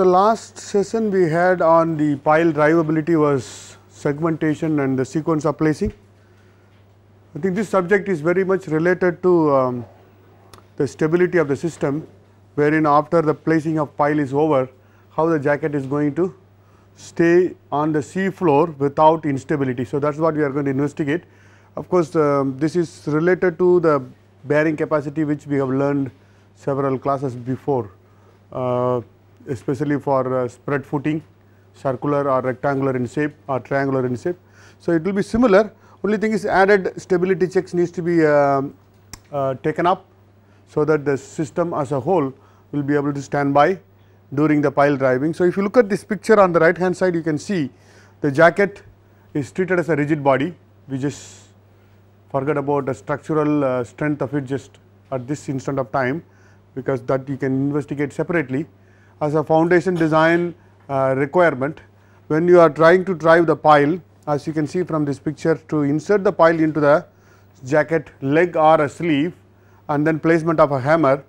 the last session we had on the pile drivability was segmentation and the sequence of placing. I think this subject is very much related to um, the stability of the system wherein after the placing of pile is over how the jacket is going to stay on the sea floor without instability. So, that is what we are going to investigate. Of course, uh, this is related to the bearing capacity which we have learned several classes before. Uh, especially for uh, spread footing, circular or rectangular in shape or triangular in shape. So, it will be similar only thing is added stability checks needs to be uh, uh, taken up so that the system as a whole will be able to stand by during the pile driving. So, if you look at this picture on the right hand side you can see the jacket is treated as a rigid body we just forget about the structural uh, strength of it just at this instant of time because that you can investigate separately as a foundation design uh, requirement when you are trying to drive the pile as you can see from this picture to insert the pile into the jacket leg or a sleeve and then placement of a hammer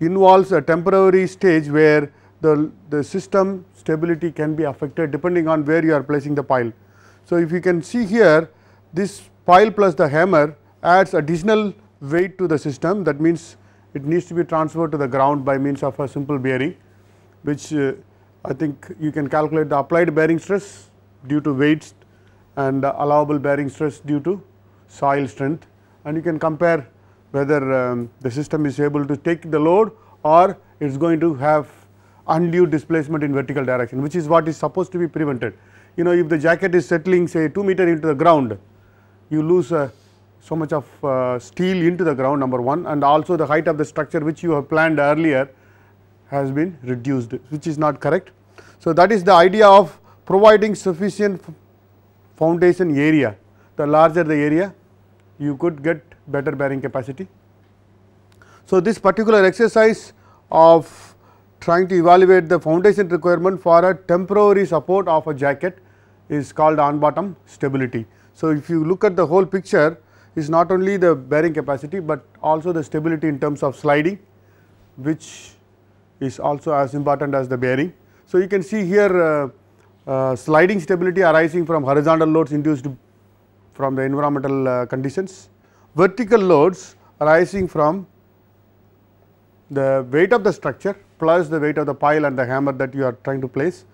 involves a temporary stage where the, the system stability can be affected depending on where you are placing the pile. So, if you can see here this pile plus the hammer adds additional weight to the system that means it needs to be transferred to the ground by means of a simple bearing which uh, I think you can calculate the applied bearing stress due to weights and allowable bearing stress due to soil strength and you can compare whether um, the system is able to take the load or it is going to have undue displacement in vertical direction which is what is supposed to be prevented. You know if the jacket is settling say 2 meter into the ground you lose a so much of uh, steel into the ground number one and also the height of the structure which you have planned earlier has been reduced which is not correct. So, that is the idea of providing sufficient foundation area the larger the area you could get better bearing capacity. So, this particular exercise of trying to evaluate the foundation requirement for a temporary support of a jacket is called on bottom stability. So, if you look at the whole picture is not only the bearing capacity, but also the stability in terms of sliding which is also as important as the bearing. So, you can see here uh, uh, sliding stability arising from horizontal loads induced from the environmental uh, conditions, vertical loads arising from the weight of the structure plus the weight of the pile and the hammer that you are trying to place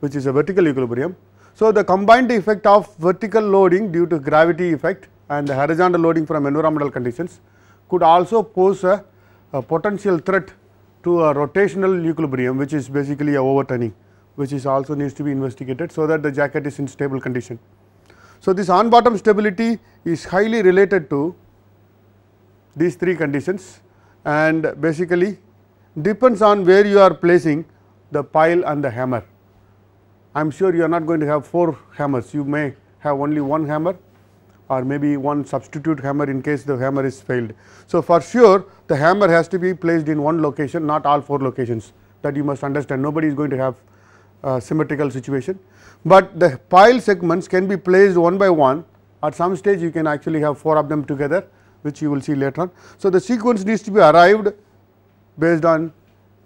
which is a vertical equilibrium. So, the combined effect of vertical loading due to gravity effect and the horizontal loading from environmental conditions could also pose a, a potential threat to a rotational equilibrium which is basically a overturning which is also needs to be investigated so that the jacket is in stable condition. So, this on bottom stability is highly related to these three conditions and basically depends on where you are placing the pile and the hammer. I am sure you are not going to have 4 hammers, you may have only one hammer or maybe one substitute hammer in case the hammer is failed. So, for sure the hammer has to be placed in one location not all 4 locations that you must understand nobody is going to have a symmetrical situation. But the pile segments can be placed one by one at some stage you can actually have 4 of them together which you will see later on. So, the sequence needs to be arrived based on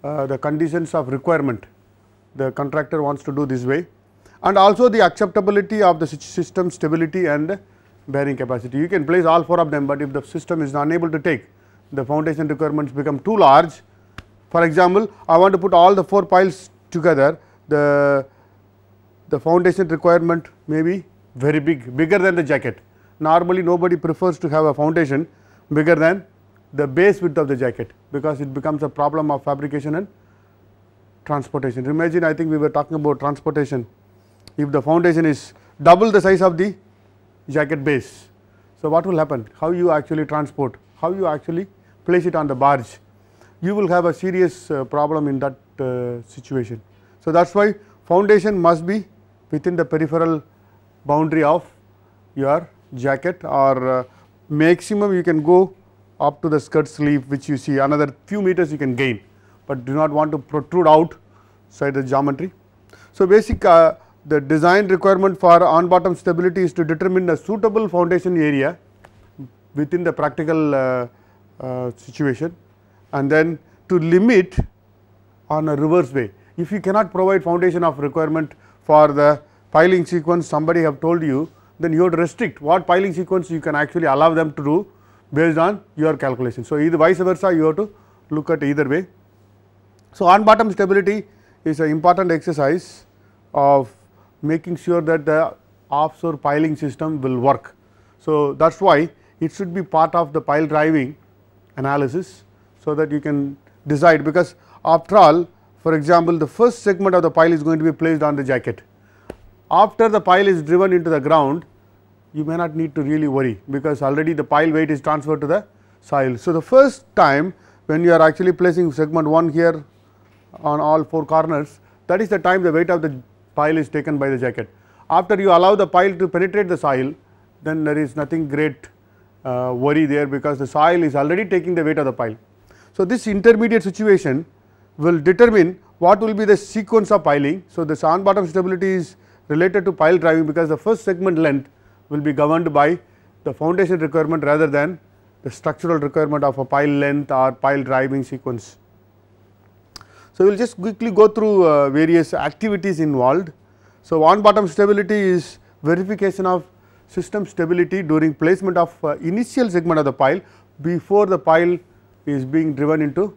uh, the conditions of requirement the contractor wants to do this way and also the acceptability of the system stability and bearing capacity. You can place all four of them, but if the system is unable to take the foundation requirements become too large. For example, I want to put all the four piles together, the, the foundation requirement may be very big, bigger than the jacket. Normally, nobody prefers to have a foundation bigger than the base width of the jacket, because it becomes a problem of fabrication and transportation. Imagine I think we were talking about transportation. If the foundation is double the size of the jacket base. So, what will happen? How you actually transport, how you actually place it on the barge, you will have a serious uh, problem in that uh, situation. So, that is why foundation must be within the peripheral boundary of your jacket or uh, maximum you can go up to the skirt sleeve which you see another few meters you can gain, but do not want to protrude out side the geometry. So, basic uh, the design requirement for on bottom stability is to determine a suitable foundation area within the practical uh, uh, situation and then to limit on a reverse way. If you cannot provide foundation of requirement for the piling sequence somebody have told you then you have to restrict what piling sequence you can actually allow them to do based on your calculation. So, either vice versa you have to look at either way. So, on bottom stability is an important exercise of making sure that the offshore piling system will work. So, that is why it should be part of the pile driving analysis. So, that you can decide because after all for example, the first segment of the pile is going to be placed on the jacket. After the pile is driven into the ground you may not need to really worry because already the pile weight is transferred to the soil. So, the first time when you are actually placing segment 1 here on all four corners that is the time the weight of the pile is taken by the jacket. After you allow the pile to penetrate the soil, then there is nothing great uh, worry there because the soil is already taking the weight of the pile. So, this intermediate situation will determine what will be the sequence of piling. So, the sand bottom stability is related to pile driving because the first segment length will be governed by the foundation requirement rather than the structural requirement of a pile length or pile driving sequence. So, we will just quickly go through uh, various activities involved. So, on bottom stability is verification of system stability during placement of uh, initial segment of the pile before the pile is being driven into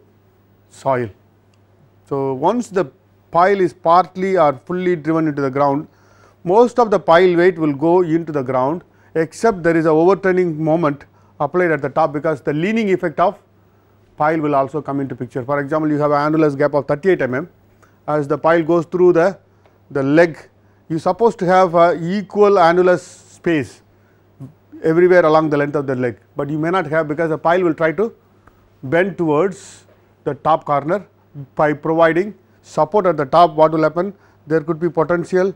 soil. So, once the pile is partly or fully driven into the ground, most of the pile weight will go into the ground except there is a overturning moment applied at the top because the leaning effect of pile will also come into picture. For example, you have an annulus gap of 38 mm as the pile goes through the, the leg you are supposed to have equal annulus space everywhere along the length of the leg, but you may not have because the pile will try to bend towards the top corner by providing support at the top what will happen there could be potential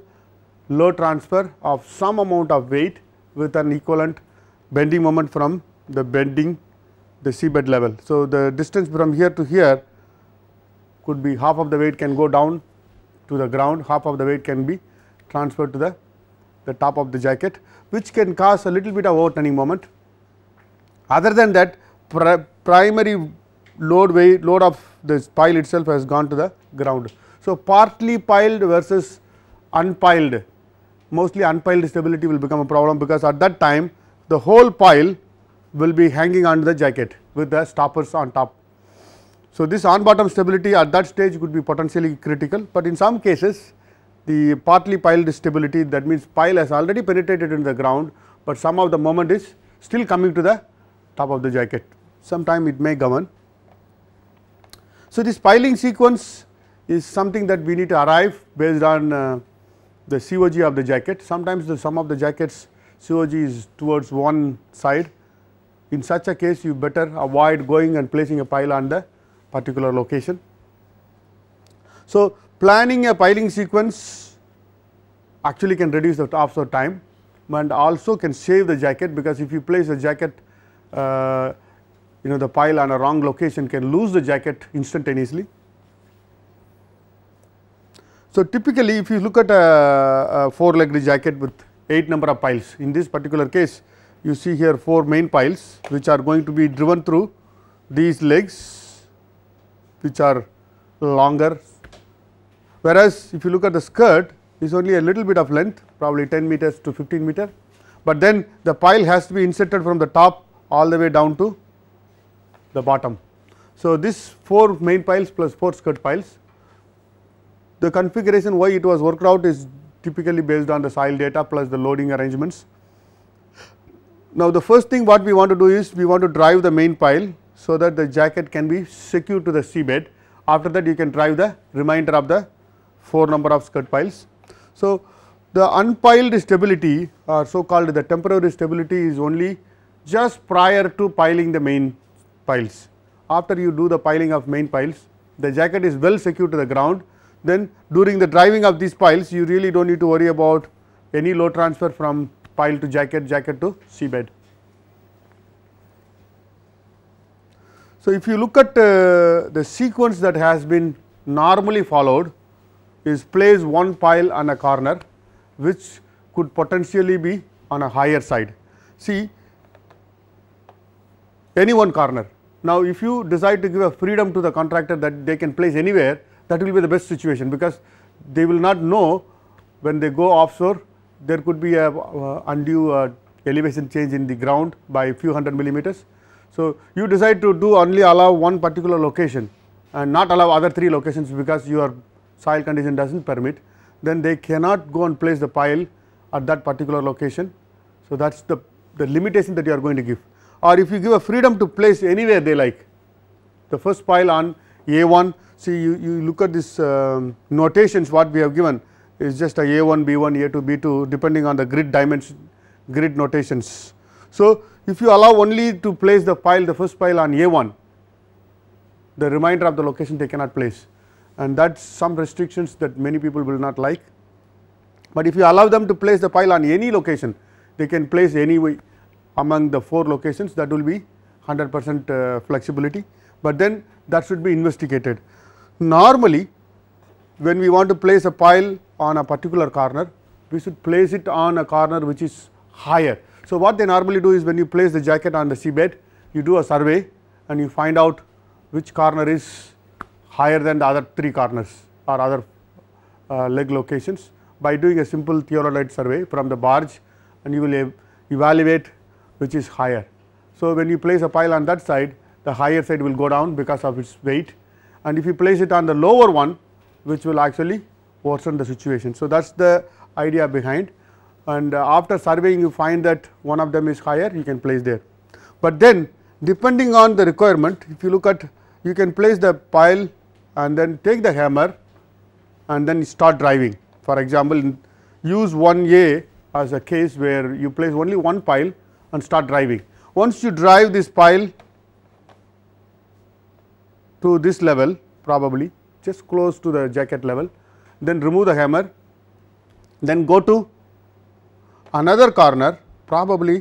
load transfer of some amount of weight with an equivalent bending moment from the bending the seabed level. So, the distance from here to here could be half of the weight can go down to the ground, half of the weight can be transferred to the, the top of the jacket which can cause a little bit of overturning moment. Other than that pri primary load weight load of this pile itself has gone to the ground. So, partly piled versus unpiled mostly unpiled stability will become a problem because at that time the whole pile will be hanging under the jacket with the stoppers on top. So, this on bottom stability at that stage could be potentially critical, but in some cases the partly piled stability that means pile has already penetrated into the ground, but some of the moment is still coming to the top of the jacket. Sometime it may govern. So, this piling sequence is something that we need to arrive based on uh, the COG of the jacket. Sometimes the sum of the jackets COG is towards one side in such a case, you better avoid going and placing a pile on the particular location. So, planning a piling sequence actually can reduce the offshore time and also can save the jacket because if you place a jacket uh, you know the pile on a wrong location can lose the jacket instantaneously. So, typically if you look at a, a 4 legged jacket with 8 number of piles in this particular case you see here four main piles which are going to be driven through these legs which are longer. Whereas, if you look at the skirt is only a little bit of length probably 10 meters to 15 meter, but then the pile has to be inserted from the top all the way down to the bottom. So, this 4 main piles plus 4 skirt piles. The configuration why it was worked out is typically based on the soil data plus the loading arrangements now, the first thing what we want to do is we want to drive the main pile so that the jacket can be secured to the seabed. After that you can drive the remainder of the 4 number of skirt piles. So, the unpiled stability or so called the temporary stability is only just prior to piling the main piles. After you do the piling of main piles, the jacket is well secured to the ground. Then during the driving of these piles, you really do not need to worry about any load transfer from pile to jacket, jacket to seabed. So, if you look at uh, the sequence that has been normally followed is place one pile on a corner which could potentially be on a higher side. See any one corner. Now, if you decide to give a freedom to the contractor that they can place anywhere that will be the best situation because they will not know when they go offshore there could be a uh, undue uh, elevation change in the ground by few hundred millimeters. So, you decide to do only allow one particular location and not allow other three locations because your soil condition does not permit, then they cannot go and place the pile at that particular location. So, that is the, the limitation that you are going to give or if you give a freedom to place anywhere they like. The first pile on A1, see you, you look at this uh, notations what we have given, is just a A1, B1, A2, B2 depending on the grid dimension, grid notations. So, if you allow only to place the pile, the first pile on A1, the remainder of the location they cannot place and that is some restrictions that many people will not like. But if you allow them to place the pile on any location, they can place any way among the 4 locations that will be 100 percent uh, flexibility, but then that should be investigated. Normally when we want to place a pile on a particular corner, we should place it on a corner which is higher. So, what they normally do is when you place the jacket on the seabed, you do a survey and you find out which corner is higher than the other three corners or other uh, leg locations by doing a simple theodolite survey from the barge and you will evaluate which is higher. So, when you place a pile on that side, the higher side will go down because of its weight and if you place it on the lower one, which will actually worsen the situation. So, that is the idea behind and uh, after surveying you find that one of them is higher you can place there. But then depending on the requirement if you look at you can place the pile and then take the hammer and then start driving. For example, use 1A as a case where you place only one pile and start driving. Once you drive this pile to this level probably just close to the jacket level, then remove the hammer, then go to another corner probably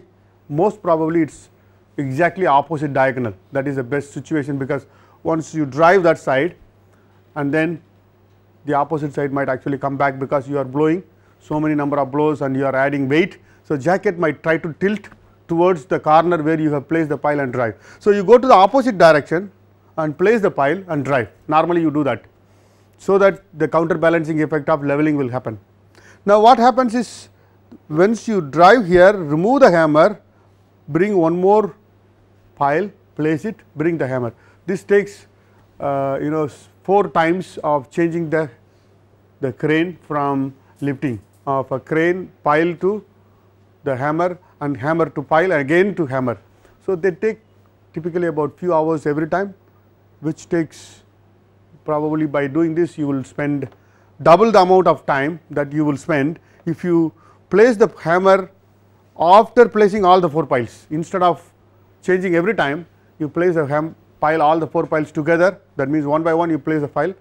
most probably it is exactly opposite diagonal that is the best situation because once you drive that side and then the opposite side might actually come back because you are blowing so many number of blows and you are adding weight. So, jacket might try to tilt towards the corner where you have placed the pile and drive. So, you go to the opposite direction and place the pile and drive normally you do that so that the counterbalancing effect of leveling will happen. Now, what happens is once you drive here remove the hammer bring one more pile place it bring the hammer. This takes uh, you know 4 times of changing the, the crane from lifting of a crane pile to the hammer and hammer to pile again to hammer. So, they take typically about few hours every time which takes probably by doing this you will spend double the amount of time that you will spend if you place the hammer after placing all the 4 piles instead of changing every time you place the ham pile all the 4 piles together that means one by one you place the pile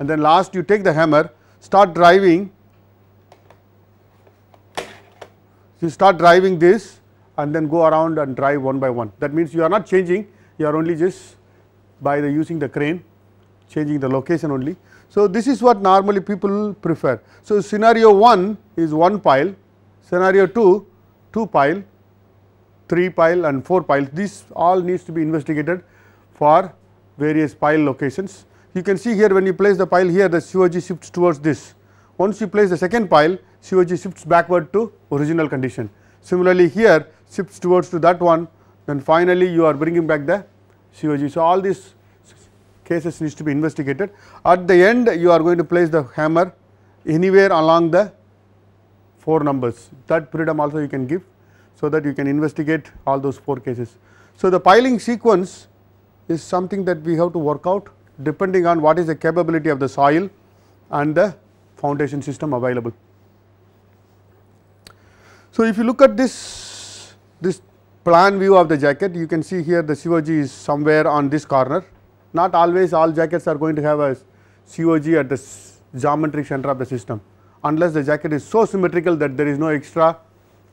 and then last you take the hammer start driving you start driving this and then go around and drive one by one that means you are not changing you are only just by the using the crane changing the location only. So, this is what normally people prefer. So, scenario 1 is 1 pile, scenario 2, 2 pile, 3 pile and 4 pile. This all needs to be investigated for various pile locations. You can see here when you place the pile here the COG shifts towards this. Once you place the second pile COG shifts backward to original condition. Similarly, here shifts towards to that one then finally, you are bringing back the COG. So, all these cases needs to be investigated. At the end you are going to place the hammer anywhere along the 4 numbers that freedom also you can give so that you can investigate all those 4 cases. So, the piling sequence is something that we have to work out depending on what is the capability of the soil and the foundation system available. So, if you look at this, this plan view of the jacket you can see here the COG is somewhere on this corner not always all jackets are going to have a COG at the geometric center of the system unless the jacket is so symmetrical that there is no extra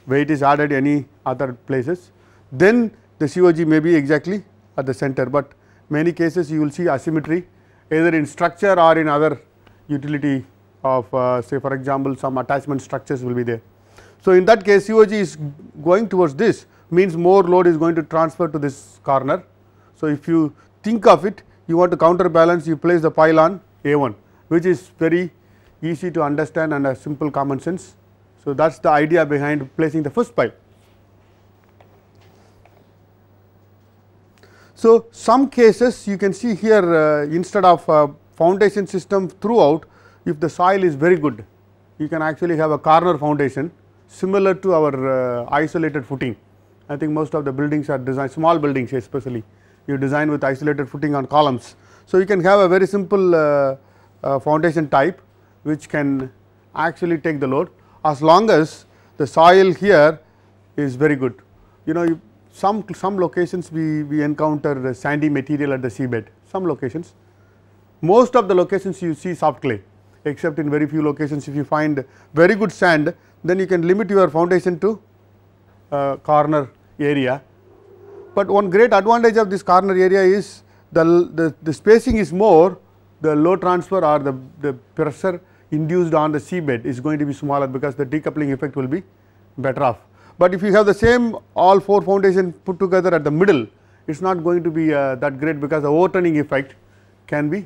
weight is added any other places. Then the COG may be exactly at the center, but many cases you will see asymmetry either in structure or in other utility of uh, say for example, some attachment structures will be there. So, in that case COG is going towards this means more load is going to transfer to this corner. So, if you think of it you want to counterbalance you place the pile on A1 which is very easy to understand and a simple common sense. So, that is the idea behind placing the first pile. So, some cases you can see here uh, instead of uh, foundation system throughout if the soil is very good you can actually have a corner foundation similar to our uh, isolated footing. I think most of the buildings are designed small buildings especially you design with isolated footing on columns. So, you can have a very simple uh, uh, foundation type which can actually take the load as long as the soil here is very good. You know you some some locations we, we encounter sandy material at the seabed some locations. Most of the locations you see soft clay except in very few locations if you find very good sand then you can limit your foundation to uh, corner area but one great advantage of this corner area is the, the, the spacing is more, the load transfer or the, the pressure induced on the seabed is going to be smaller because the decoupling effect will be better off. But if you have the same all four foundation put together at the middle, it is not going to be uh, that great because the overturning effect can be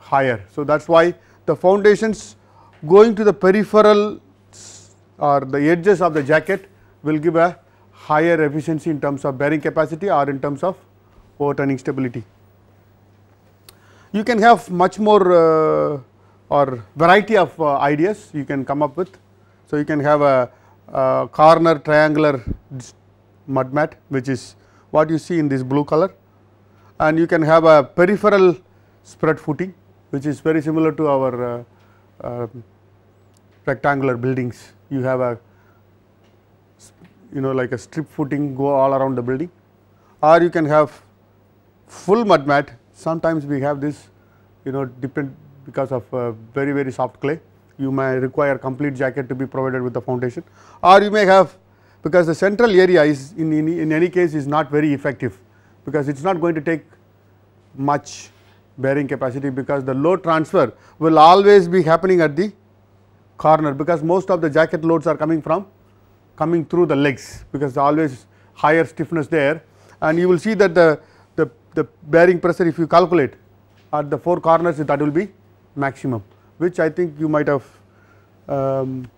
higher. So, that is why the foundations going to the peripheral or the edges of the jacket will give a higher efficiency in terms of bearing capacity or in terms of overturning stability. You can have much more uh, or variety of uh, ideas you can come up with. So, you can have a, a corner triangular mud mat which is what you see in this blue color and you can have a peripheral spread footing which is very similar to our uh, uh rectangular buildings. You have a you know like a strip footing go all around the building or you can have full mud mat sometimes we have this you know depend because of uh, very very soft clay you may require complete jacket to be provided with the foundation or you may have because the central area is in, in, in any case is not very effective because it is not going to take much bearing capacity because the load transfer will always be happening at the corner because most of the jacket loads are coming from coming through the legs because always higher stiffness there and you will see that the, the, the bearing pressure if you calculate at the four corners that will be maximum which I think you might have um,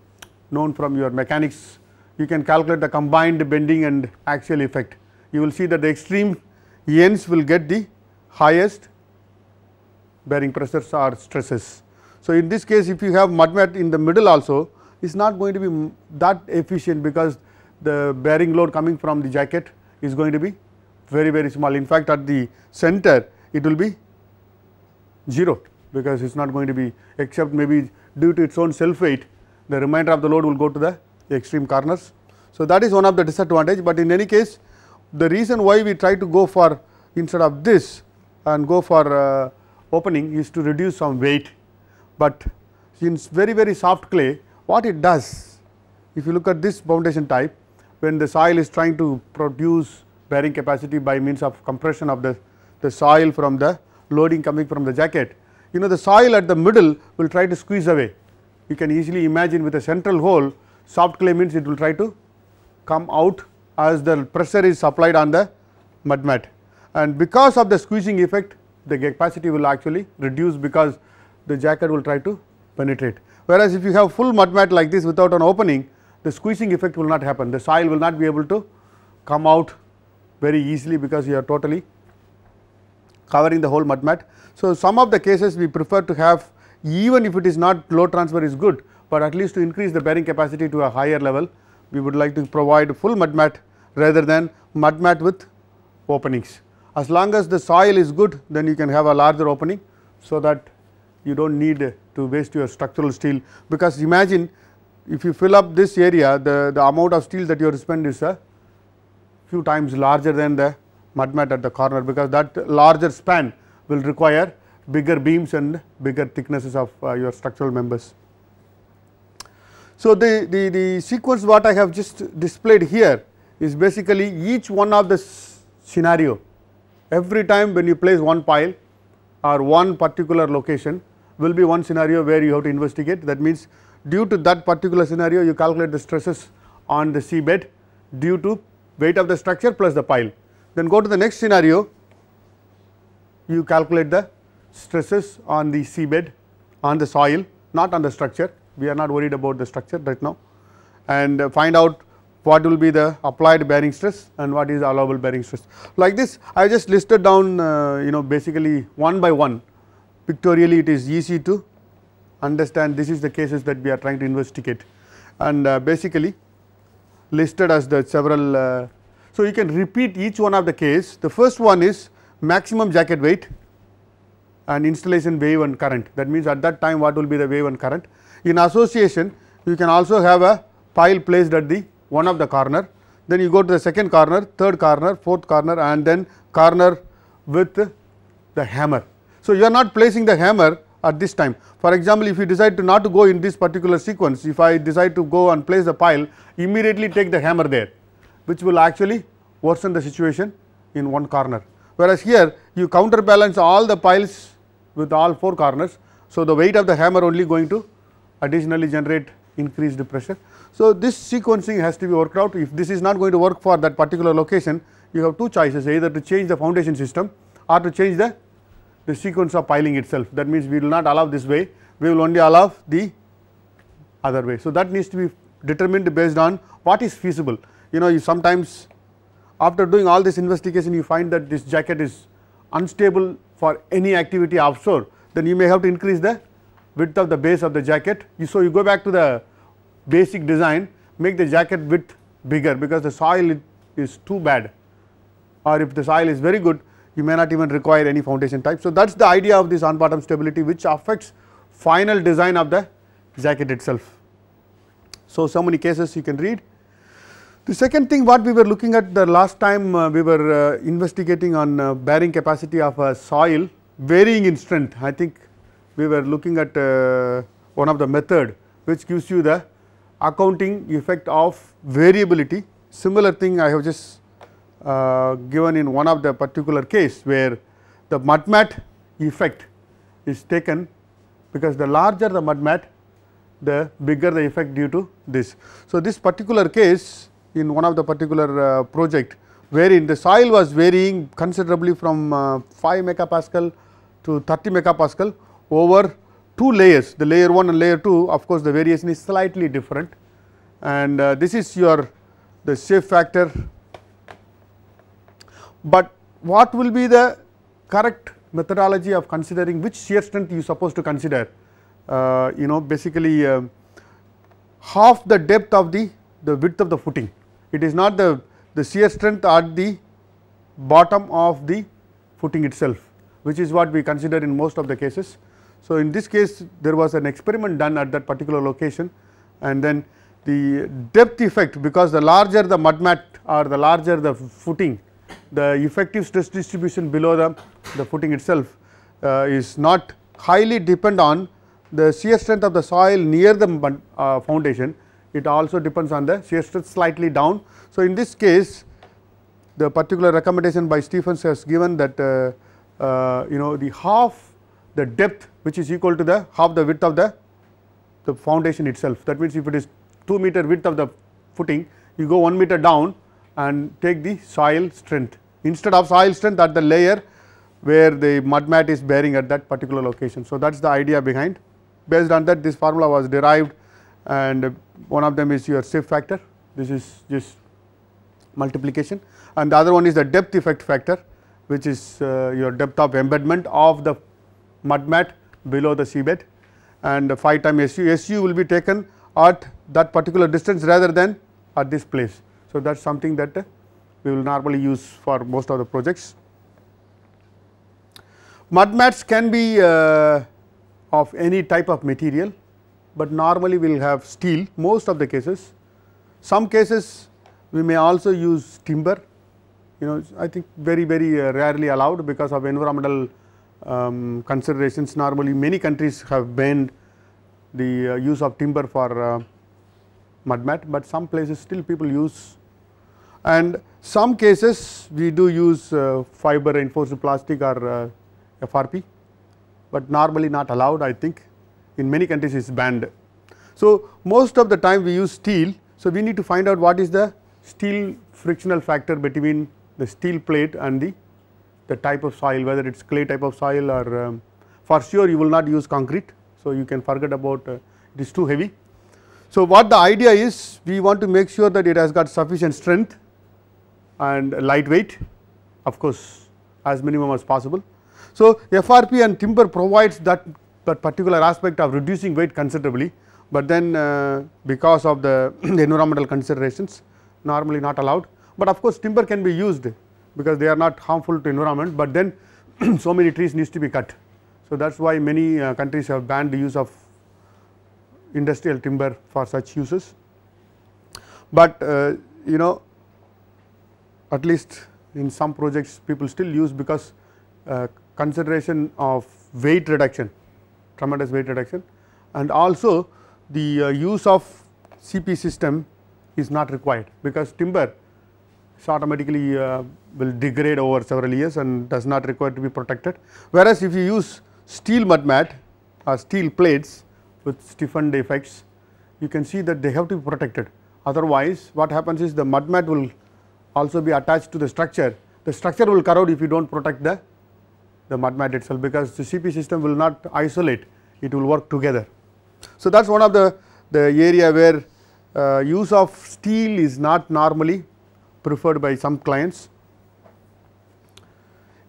known from your mechanics you can calculate the combined bending and axial effect. You will see that the extreme ends will get the highest bearing pressures or stresses. So, in this case if you have mat in the middle also is not going to be that efficient because the bearing load coming from the jacket is going to be very very small. In fact, at the center it will be 0 because it is not going to be except maybe due to its own self weight the remainder of the load will go to the extreme corners. So, that is one of the disadvantage, but in any case the reason why we try to go for instead of this and go for uh, opening is to reduce some weight, but since very very soft clay what it does, if you look at this foundation type, when the soil is trying to produce bearing capacity by means of compression of the, the soil from the loading coming from the jacket, you know the soil at the middle will try to squeeze away. You can easily imagine with a central hole, soft clay means it will try to come out as the pressure is supplied on the mud mat. And because of the squeezing effect, the capacity will actually reduce because the jacket will try to penetrate. Whereas, if you have full mud mat like this without an opening, the squeezing effect will not happen. The soil will not be able to come out very easily because you are totally covering the whole mud mat. So, some of the cases we prefer to have even if it is not load transfer is good, but at least to increase the bearing capacity to a higher level, we would like to provide full mud mat rather than mud mat with openings. As long as the soil is good, then you can have a larger opening so that you do not need to waste your structural steel because imagine if you fill up this area the, the amount of steel that you are spend is a few times larger than the mud mat at the corner because that larger span will require bigger beams and bigger thicknesses of uh, your structural members. So, the, the, the sequence what I have just displayed here is basically each one of the scenario every time when you place one pile or one particular location will be one scenario where you have to investigate. That means due to that particular scenario, you calculate the stresses on the seabed due to weight of the structure plus the pile. Then go to the next scenario, you calculate the stresses on the seabed, on the soil, not on the structure. We are not worried about the structure right now and uh, find out what will be the applied bearing stress and what is allowable bearing stress. Like this, I just listed down uh, you know basically one by one pictorially it is easy to understand this is the cases that we are trying to investigate and uh, basically listed as the several. Uh, so, you can repeat each one of the case the first one is maximum jacket weight and installation wave and current that means at that time what will be the wave and current. In association you can also have a pile placed at the one of the corner then you go to the second corner, third corner, fourth corner and then corner with the hammer so, you are not placing the hammer at this time. For example, if you decide to not go in this particular sequence, if I decide to go and place the pile, immediately take the hammer there, which will actually worsen the situation in one corner. Whereas here, you counterbalance all the piles with all four corners. So, the weight of the hammer only going to additionally generate increased pressure. So, this sequencing has to be worked out. If this is not going to work for that particular location, you have two choices either to change the foundation system or to change the the sequence of piling itself that means we will not allow this way we will only allow the other way. So, that needs to be determined based on what is feasible you know you sometimes after doing all this investigation you find that this jacket is unstable for any activity offshore then you may have to increase the width of the base of the jacket. You, so, you go back to the basic design make the jacket width bigger because the soil is too bad or if the soil is very good you may not even require any foundation type. So, that is the idea of this on bottom stability which affects final design of the jacket itself. So, so many cases you can read. The second thing what we were looking at the last time uh, we were uh, investigating on uh, bearing capacity of a uh, soil varying in strength. I think we were looking at uh, one of the method which gives you the accounting effect of variability. Similar thing I have just uh, given in one of the particular case where the mud mat effect is taken because the larger the mud mat the bigger the effect due to this. So, this particular case in one of the particular uh, project wherein the soil was varying considerably from uh, 5 megapascal to 30 megapascal over two layers the layer 1 and layer 2 of course the variation is slightly different and uh, this is your the shape factor but what will be the correct methodology of considering which shear strength you supposed to consider uh, you know basically uh, half the depth of the the width of the footing it is not the the shear strength at the bottom of the footing itself which is what we consider in most of the cases so in this case there was an experiment done at that particular location and then the depth effect because the larger the mud mat or the larger the footing the effective stress distribution below the, the footing itself uh, is not highly depend on the shear strength of the soil near the uh, foundation, it also depends on the shear stress slightly down. So, in this case the particular recommendation by Stephens has given that uh, uh, you know the half the depth which is equal to the half the width of the, the foundation itself. That means, if it is 2 meter width of the footing you go 1 meter down and take the soil strength instead of soil strength at the layer where the mud mat is bearing at that particular location. So, that is the idea behind based on that this formula was derived and one of them is your shift factor this is just multiplication and the other one is the depth effect factor which is uh, your depth of embedment of the mud mat below the seabed and 5 time SU, SU will be taken at that particular distance rather than at this place. So, that is something that we will normally use for most of the projects. Mud mats can be uh, of any type of material, but normally we will have steel most of the cases. Some cases we may also use timber, you know I think very very uh, rarely allowed because of environmental um, considerations normally many countries have banned the uh, use of timber for uh, mud mat, but some places still people use and some cases we do use uh, fiber reinforced plastic or uh, FRP, but normally not allowed I think in many countries it is banned. So, most of the time we use steel. So, we need to find out what is the steel frictional factor between the steel plate and the, the type of soil whether it is clay type of soil or um, for sure you will not use concrete. So, you can forget about uh, it is too heavy. So, what the idea is we want to make sure that it has got sufficient strength and lightweight of course, as minimum as possible. So, FRP and timber provides that, that particular aspect of reducing weight considerably, but then uh, because of the, the environmental considerations normally not allowed, but of course, timber can be used because they are not harmful to environment, but then so many trees needs to be cut. So, that is why many uh, countries have banned the use of industrial timber for such uses. But uh, you know at least in some projects people still use because uh, consideration of weight reduction, tremendous weight reduction and also the uh, use of CP system is not required because timber is automatically uh, will degrade over several years and does not require to be protected. Whereas, if you use steel mud mat or steel plates with stiffened effects, you can see that they have to be protected. Otherwise, what happens is the mud mat will also be attached to the structure, the structure will corrode if you do not protect the, the mud mat itself because the CP system will not isolate, it will work together. So, that is one of the, the area where uh, use of steel is not normally preferred by some clients.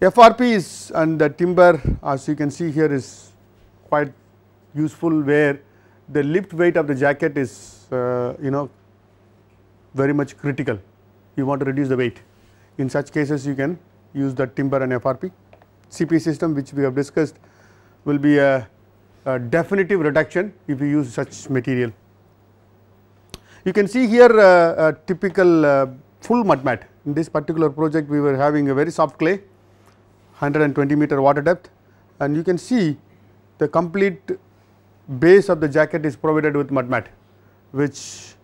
FRP is and the timber as you can see here is quite useful where the lift weight of the jacket is uh, you know very much critical you want to reduce the weight. In such cases you can use the timber and FRP. CP system which we have discussed will be a, a definitive reduction if you use such material. You can see here uh, a typical uh, full mud mat. In this particular project we were having a very soft clay 120 meter water depth and you can see the complete base of the jacket is provided with mud mat which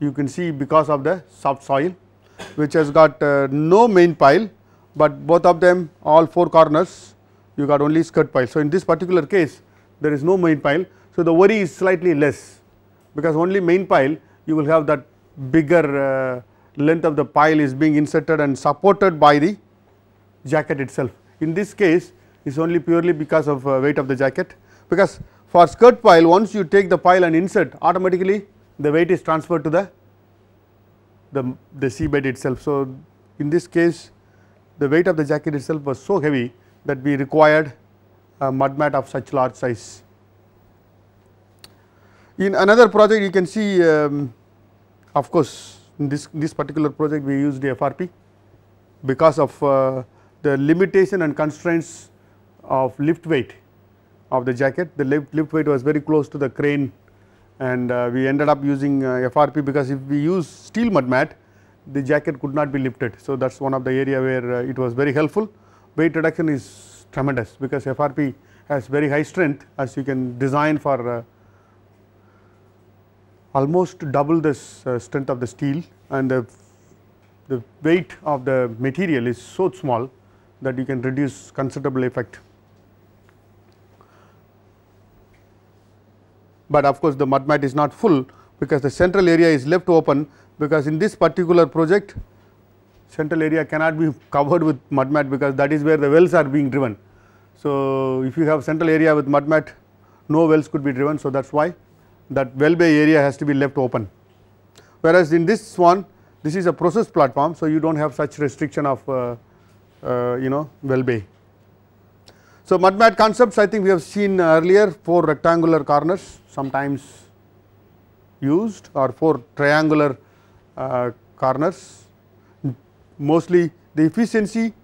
you can see because of the soft soil which has got uh, no main pile, but both of them all four corners you got only skirt pile. So, in this particular case there is no main pile. So, the worry is slightly less because only main pile you will have that bigger uh, length of the pile is being inserted and supported by the jacket itself. In this case it is only purely because of uh, weight of the jacket because for skirt pile once you take the pile and insert automatically the weight is transferred to the the, the seabed itself. So, in this case the weight of the jacket itself was so heavy that we required a mud mat of such large size. In another project you can see um, of course, in this, this particular project we used the FRP because of uh, the limitation and constraints of lift weight of the jacket. The lift, lift weight was very close to the crane and uh, we ended up using uh, FRP because if we use steel mud mat the jacket could not be lifted. So, that is one of the area where uh, it was very helpful. Weight reduction is tremendous because FRP has very high strength as you can design for uh, almost double the uh, strength of the steel and the, the weight of the material is so small that you can reduce considerable effect. but of course, the mud mat is not full because the central area is left open because in this particular project central area cannot be covered with mud mat because that is where the wells are being driven. So, if you have central area with mud mat no wells could be driven. So, that is why that well bay area has to be left open. Whereas, in this one this is a process platform. So, you do not have such restriction of uh, uh, you know well bay. So, mud mat concepts I think we have seen earlier 4 rectangular corners sometimes used or 4 triangular uh, corners. Mostly the efficiency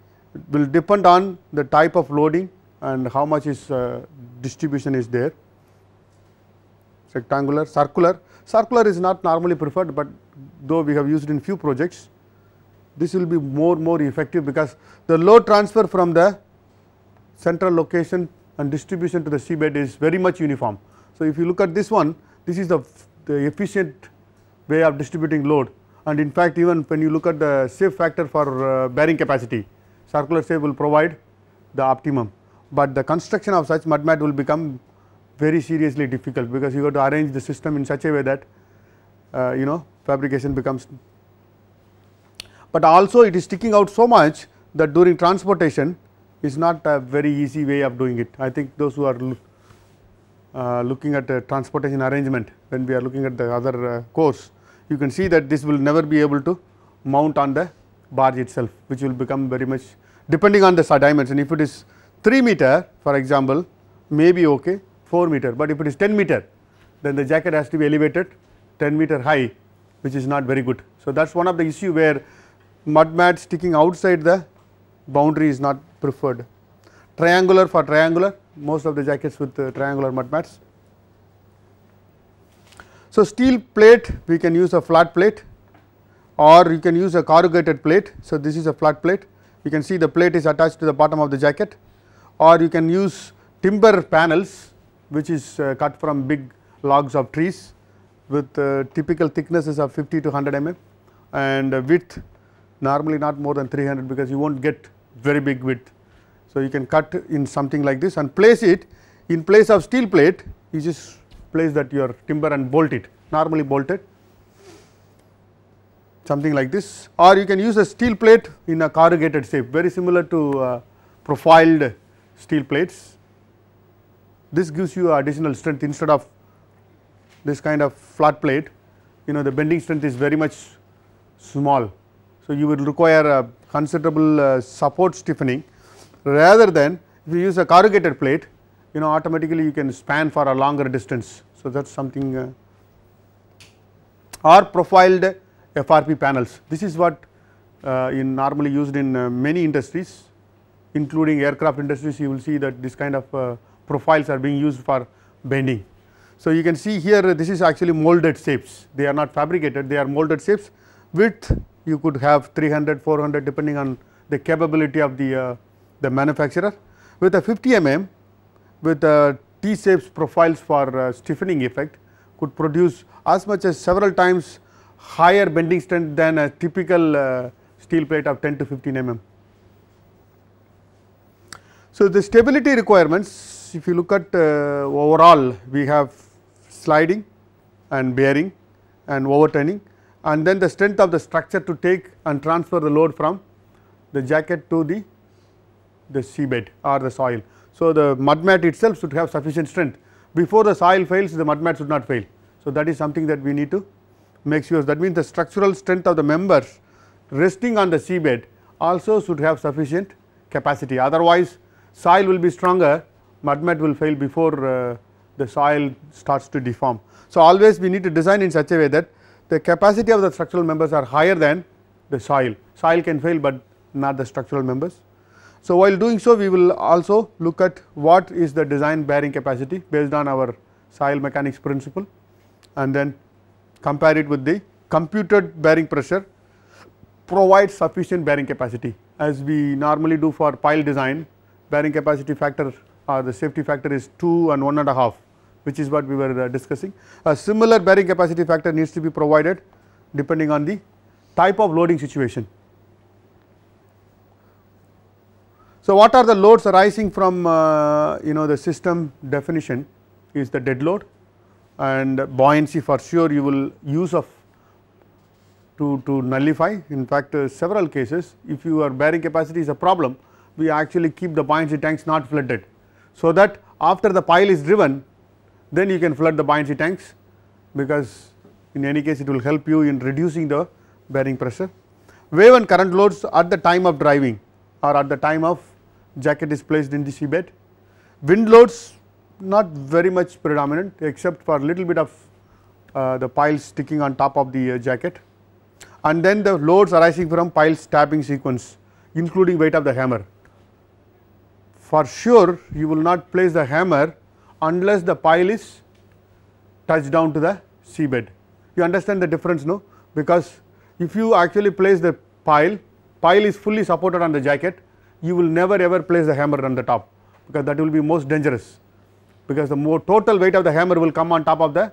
will depend on the type of loading and how much is uh, distribution is there. Rectangular, circular, circular is not normally preferred, but though we have used in few projects, this will be more more effective because the load transfer from the central location and distribution to the seabed is very much uniform. So, if you look at this one, this is the, the efficient way of distributing load and in fact even when you look at the safe factor for uh, bearing capacity, circular shape will provide the optimum, but the construction of such mud mat will become very seriously difficult because you have to arrange the system in such a way that uh, you know fabrication becomes. But also it is sticking out so much that during transportation is not a very easy way of doing it. I think those who are uh, looking at transportation arrangement when we are looking at the other uh, course, you can see that this will never be able to mount on the barge itself which will become very much depending on the dimension. If it is 3 meter for example, may be okay 4 meter, but if it is 10 meter then the jacket has to be elevated 10 meter high which is not very good. So, that is one of the issue where mud mat sticking outside the boundary is not preferred. Triangular for triangular, most of the jackets with uh, triangular mud mats. So, steel plate we can use a flat plate or you can use a corrugated plate. So, this is a flat plate you can see the plate is attached to the bottom of the jacket or you can use timber panels which is uh, cut from big logs of trees with uh, typical thicknesses of 50 to 100 mm and uh, width normally not more than 300 because you will not get very big width. So, you can cut in something like this and place it in place of steel plate you just place that your timber and bolt it normally bolted something like this or you can use a steel plate in a corrugated shape very similar to uh, profiled steel plates. This gives you additional strength instead of this kind of flat plate you know the bending strength is very much small. So, you will require a considerable uh, support stiffening rather than if you use a corrugated plate you know automatically you can span for a longer distance. So, that is something uh, or profiled FRP panels this is what uh, in normally used in uh, many industries including aircraft industries you will see that this kind of uh, profiles are being used for bending. So, you can see here this is actually molded shapes they are not fabricated they are molded shapes with you could have 300, 400 depending on the capability of the, uh, the manufacturer. With a 50 mm with uh, T-shapes profiles for uh, stiffening effect could produce as much as several times higher bending strength than a typical uh, steel plate of 10 to 15 mm. So, the stability requirements if you look at uh, overall we have sliding and bearing and overturning and then the strength of the structure to take and transfer the load from the jacket to the, the seabed or the soil. So, the mud mat itself should have sufficient strength before the soil fails the mud mat should not fail. So, that is something that we need to make sure that means the structural strength of the members resting on the seabed also should have sufficient capacity otherwise soil will be stronger mud mat will fail before uh, the soil starts to deform. So, always we need to design in such a way that the capacity of the structural members are higher than the soil. Soil can fail, but not the structural members. So, while doing so we will also look at what is the design bearing capacity based on our soil mechanics principle and then compare it with the computed bearing pressure provides sufficient bearing capacity as we normally do for pile design bearing capacity factor or the safety factor is 2 and 1 and a half which is what we were uh, discussing. A similar bearing capacity factor needs to be provided depending on the type of loading situation. So, what are the loads arising from uh, you know the system definition is the dead load and buoyancy for sure you will use of to, to nullify in fact uh, several cases if your bearing capacity is a problem we actually keep the buoyancy tanks not flooded. So, that after the pile is driven then you can flood the buoyancy tanks because in any case it will help you in reducing the bearing pressure. Wave and current loads at the time of driving or at the time of jacket is placed in the seabed. Wind loads not very much predominant except for little bit of uh, the piles sticking on top of the uh, jacket and then the loads arising from pile tapping sequence including weight of the hammer. For sure you will not place the hammer unless the pile is touched down to the seabed. You understand the difference no because if you actually place the pile, pile is fully supported on the jacket, you will never ever place the hammer on the top because that will be most dangerous because the more total weight of the hammer will come on top of the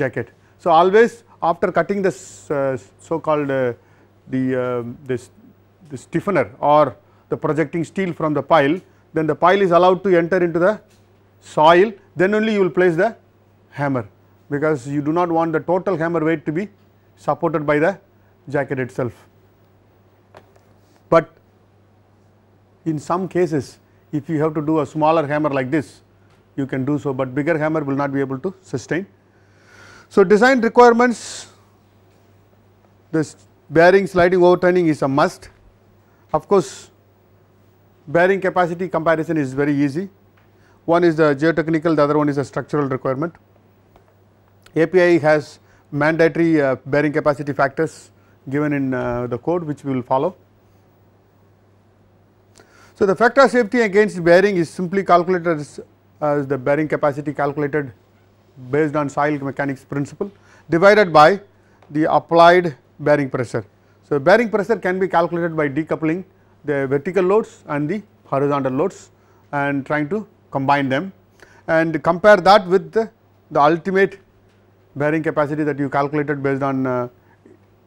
jacket. So, always after cutting this uh, so called uh, the uh, this the stiffener or the projecting steel from the pile, then the pile is allowed to enter into the soil then only you will place the hammer because you do not want the total hammer weight to be supported by the jacket itself. But in some cases if you have to do a smaller hammer like this you can do so, but bigger hammer will not be able to sustain. So, design requirements this bearing sliding overturning is a must. Of course, bearing capacity comparison is very easy one is the geotechnical, the other one is a structural requirement. API has mandatory uh, bearing capacity factors given in uh, the code which we will follow. So, the factor safety against bearing is simply calculated as, as the bearing capacity calculated based on soil mechanics principle divided by the applied bearing pressure. So, bearing pressure can be calculated by decoupling the vertical loads and the horizontal loads and trying to combine them and compare that with the, the ultimate bearing capacity that you calculated based on uh,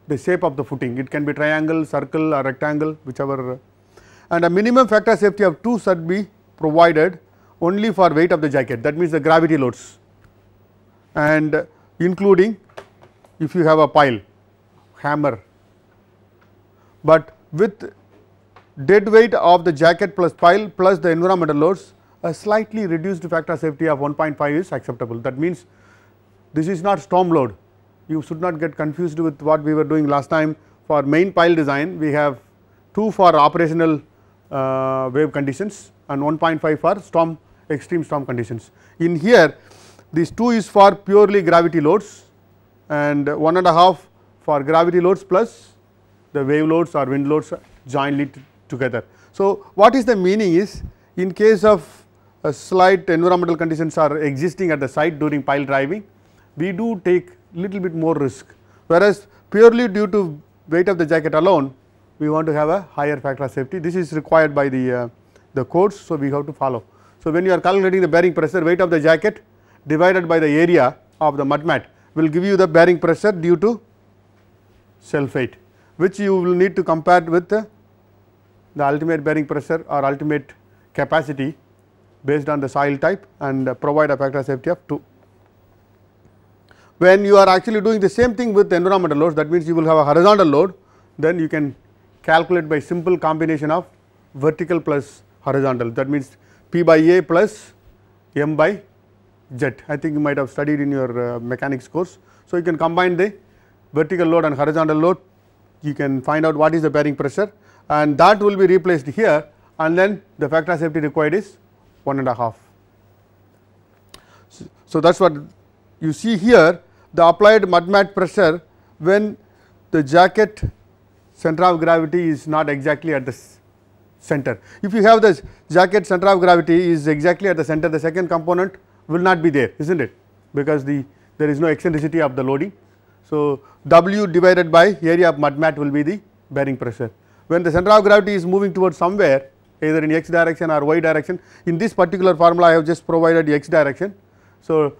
the shape of the footing. It can be triangle, circle or rectangle whichever and a minimum factor safety of 2 should be provided only for weight of the jacket that means the gravity loads and including if you have a pile hammer but with dead weight of the jacket plus pile plus the environmental loads a slightly reduced factor safety of 1.5 is acceptable. That means this is not storm load. You should not get confused with what we were doing last time for main pile design. We have 2 for operational uh, wave conditions and 1.5 for storm extreme storm conditions. In here this 2 is for purely gravity loads and 1.5 for gravity loads plus the wave loads or wind loads jointly together. So, what is the meaning is in case of a slight environmental conditions are existing at the site during pile driving, we do take little bit more risk. Whereas purely due to weight of the jacket alone, we want to have a higher factor of safety. This is required by the, uh, the codes, so we have to follow. So, when you are calculating the bearing pressure, weight of the jacket divided by the area of the mud mat will give you the bearing pressure due to self weight, which you will need to compare with the, the ultimate bearing pressure or ultimate capacity based on the soil type and uh, provide a factor safety of 2. When you are actually doing the same thing with environmental loads that means you will have a horizontal load then you can calculate by simple combination of vertical plus horizontal that means P by A plus M by Z I think you might have studied in your uh, mechanics course. So, you can combine the vertical load and horizontal load you can find out what is the bearing pressure and that will be replaced here and then the factor safety required is one and a half. So, so that is what you see here the applied mud mat pressure when the jacket center of gravity is not exactly at the center. If you have the jacket center of gravity is exactly at the center the second component will not be there is not it because the there is no eccentricity of the loading. So, W divided by area of mud mat will be the bearing pressure. When the center of gravity is moving towards somewhere either in x direction or y direction. In this particular formula I have just provided x direction. So,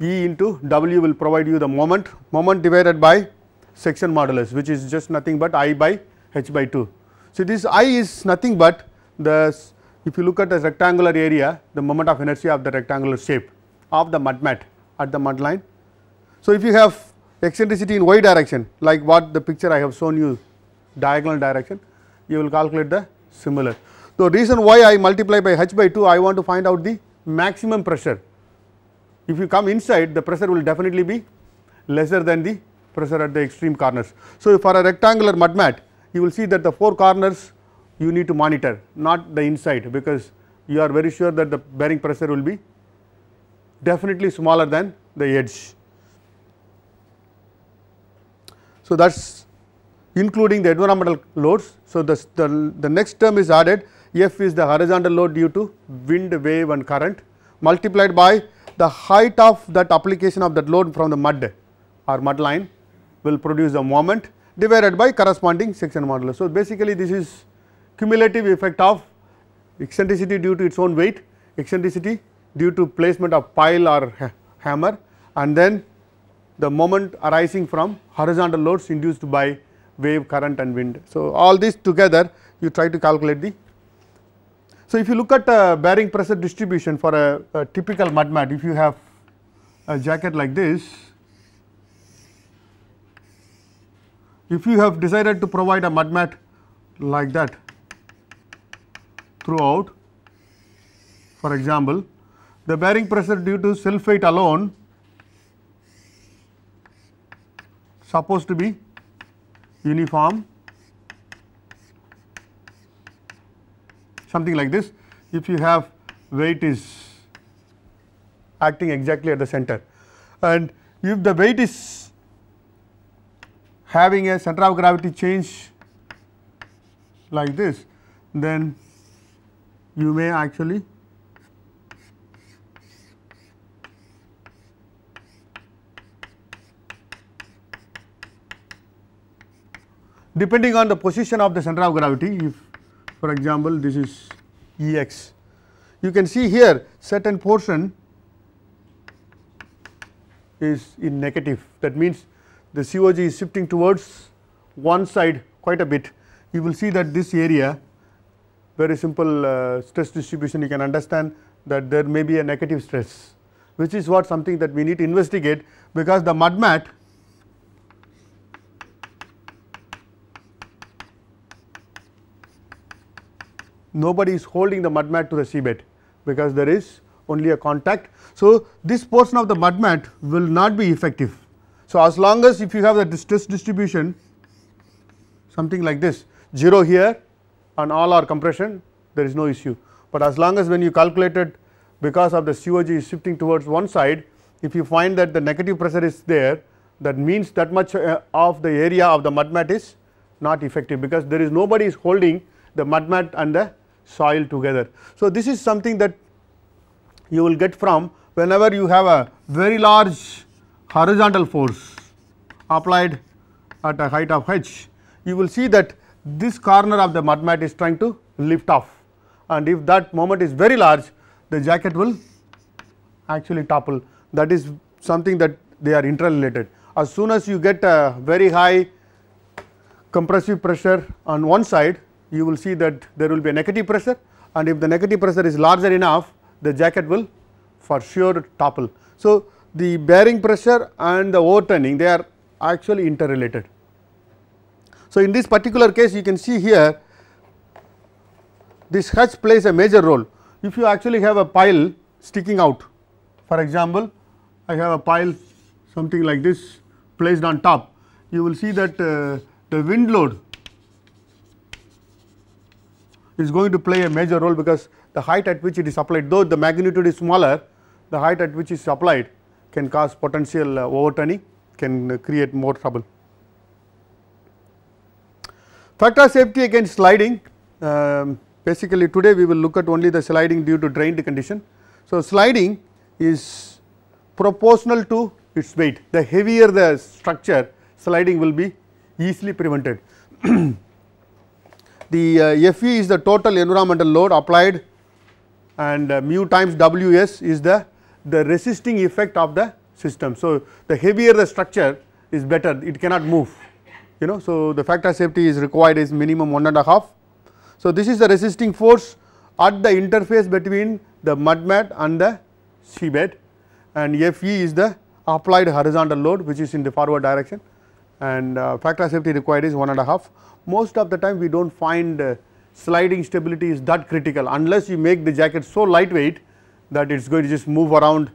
E into W will provide you the moment, moment divided by section modulus which is just nothing but I by H by 2. So, this I is nothing but the if you look at the rectangular area the moment of inertia of the rectangular shape of the mud mat at the mud line. So, if you have eccentricity in y direction like what the picture I have shown you diagonal direction you will calculate the similar. The reason why I multiply by h by 2, I want to find out the maximum pressure. If you come inside, the pressure will definitely be lesser than the pressure at the extreme corners. So, for a rectangular mud mat, you will see that the four corners you need to monitor, not the inside because you are very sure that the bearing pressure will be definitely smaller than the edge. So, that is including the environmental loads. So, the, the, the next term is added F is the horizontal load due to wind, wave and current multiplied by the height of that application of that load from the mud or mud line will produce a moment divided by corresponding section modulus. So, basically this is cumulative effect of eccentricity due to its own weight, eccentricity due to placement of pile or ha hammer and then the moment arising from horizontal loads induced by wave, current and wind. So, all this together you try to calculate the so, if you look at a uh, bearing pressure distribution for a, a typical mud mat, if you have a jacket like this, if you have decided to provide a mud mat like that throughout, for example, the bearing pressure due to sulfate alone supposed to be uniform something like this if you have weight is acting exactly at the center and if the weight is having a center of gravity change like this then you may actually depending on the position of the center of gravity if for example this is E x. You can see here certain portion is in negative that means the COG is shifting towards one side quite a bit. You will see that this area very simple uh, stress distribution you can understand that there may be a negative stress which is what something that we need to investigate because the mud mat nobody is holding the mud mat to the seabed because there is only a contact. So, this portion of the mud mat will not be effective. So, as long as if you have the stress distribution something like this 0 here and all our compression there is no issue, but as long as when you calculate it, because of the COG is shifting towards one side if you find that the negative pressure is there that means that much uh, of the area of the mud mat is not effective because there is nobody is holding the mud mat and the soil together. So, this is something that you will get from whenever you have a very large horizontal force applied at a height of h, you will see that this corner of the mud mat is trying to lift off and if that moment is very large, the jacket will actually topple that is something that they are interrelated. As soon as you get a very high compressive pressure on one side, you will see that there will be a negative pressure and if the negative pressure is larger enough the jacket will for sure topple. So, the bearing pressure and the overturning they are actually interrelated. So, in this particular case you can see here this H plays a major role if you actually have a pile sticking out for example, I have a pile something like this placed on top you will see that uh, the wind load is going to play a major role because the height at which it is applied though the magnitude is smaller the height at which it is applied can cause potential uh, overturning can uh, create more trouble. Factor safety against sliding um, basically today we will look at only the sliding due to drained condition. So, sliding is proportional to its weight the heavier the structure sliding will be easily prevented. the uh, Fe is the total environmental load applied and uh, mu times Ws is the, the resisting effect of the system. So, the heavier the structure is better it cannot move you know. So, the factor safety is required is minimum one and a half. So, this is the resisting force at the interface between the mud mat and the seabed and Fe is the applied horizontal load which is in the forward direction and uh, factor safety required is one and a half most of the time we do not find uh, sliding stability is that critical unless you make the jacket so lightweight that it is going to just move around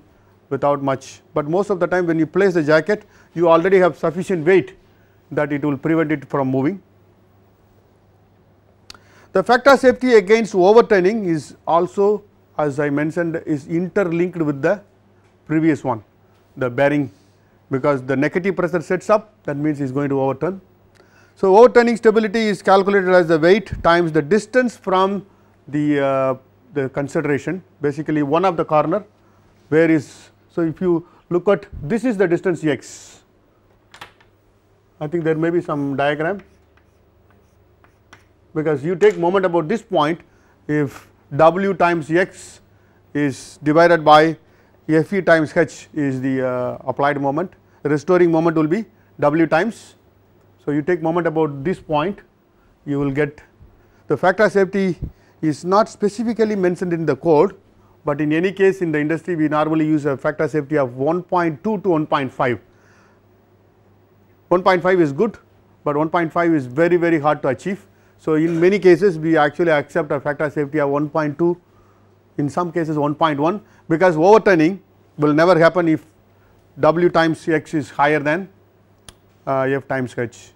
without much. But most of the time when you place the jacket you already have sufficient weight that it will prevent it from moving. The factor safety against overturning is also as I mentioned is interlinked with the previous one the bearing because the negative pressure sets up that means it is going to overturn so, overturning stability is calculated as the weight times the distance from the, uh, the consideration basically one of the corner where is. So, if you look at this is the distance x, I think there may be some diagram because you take moment about this point if w times x is divided by Fe times h is the uh, applied moment, restoring moment will be w times so, you take moment about this point you will get the factor safety is not specifically mentioned in the code, but in any case in the industry we normally use a factor safety of 1.2 to 1.5. 1.5 is good, but 1.5 is very very hard to achieve. So, in many cases we actually accept a factor safety of 1.2 in some cases 1.1 because overturning will never happen if w times x is higher than uh, you have time sketch